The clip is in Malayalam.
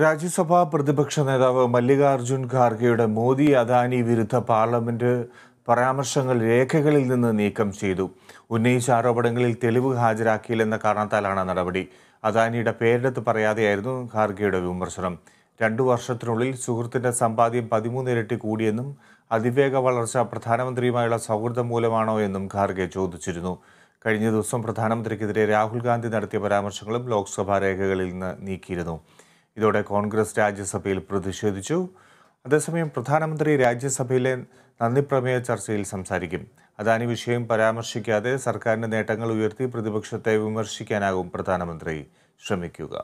രാജ്യസഭാ പ്രതിപക്ഷ നേതാവ് മല്ലികാർജുൻ ഖാർഗെയുടെ മോദി അദാനി വിരുദ്ധ പാർലമെന്റ് പരാമർശങ്ങൾ രേഖകളിൽ നിന്ന് നീക്കം ചെയ്തു ഉന്നയിച്ച ആരോപണങ്ങളിൽ തെളിവ് ഹാജരാക്കിയില്ലെന്ന കാരണത്താലാണ് നടപടി അദാനിയുടെ പേരെടുത്ത് പറയാതെയായിരുന്നു ഖാർഗെയുടെ വിമർശനം രണ്ടു വർഷത്തിനുള്ളിൽ സുഹൃത്തിന്റെ സമ്പാദ്യം പതിമൂന്ന് ഇരട്ടി കൂടിയെന്നും അതിവേഗ വളർച്ച പ്രധാനമന്ത്രിയുമായുള്ള സൗഹൃദം മൂലമാണോ എന്നും ഖാർഗെ ചോദിച്ചിരുന്നു കഴിഞ്ഞ ദിവസം പ്രധാനമന്ത്രിക്കെതിരെ രാഹുൽ ഗാന്ധി നടത്തിയ പരാമർശങ്ങളും ലോക്സഭാ രേഖകളിൽ നിന്ന് നീക്കിയിരുന്നു ഇതോടെ കോൺഗ്രസ് രാജ്യസഭയിൽ പ്രതിഷേധിച്ചു അതേസമയം പ്രധാനമന്ത്രി രാജ്യസഭയിലെ നന്ദി പ്രമേയ ചർച്ചയിൽ സംസാരിക്കും അദാനി വിഷയം പരാമർശിക്കാതെ സർക്കാരിൻ്റെ നേട്ടങ്ങൾ ഉയർത്തി പ്രതിപക്ഷത്തെ വിമർശിക്കാനാകും പ്രധാനമന്ത്രി ശ്രമിക്കുക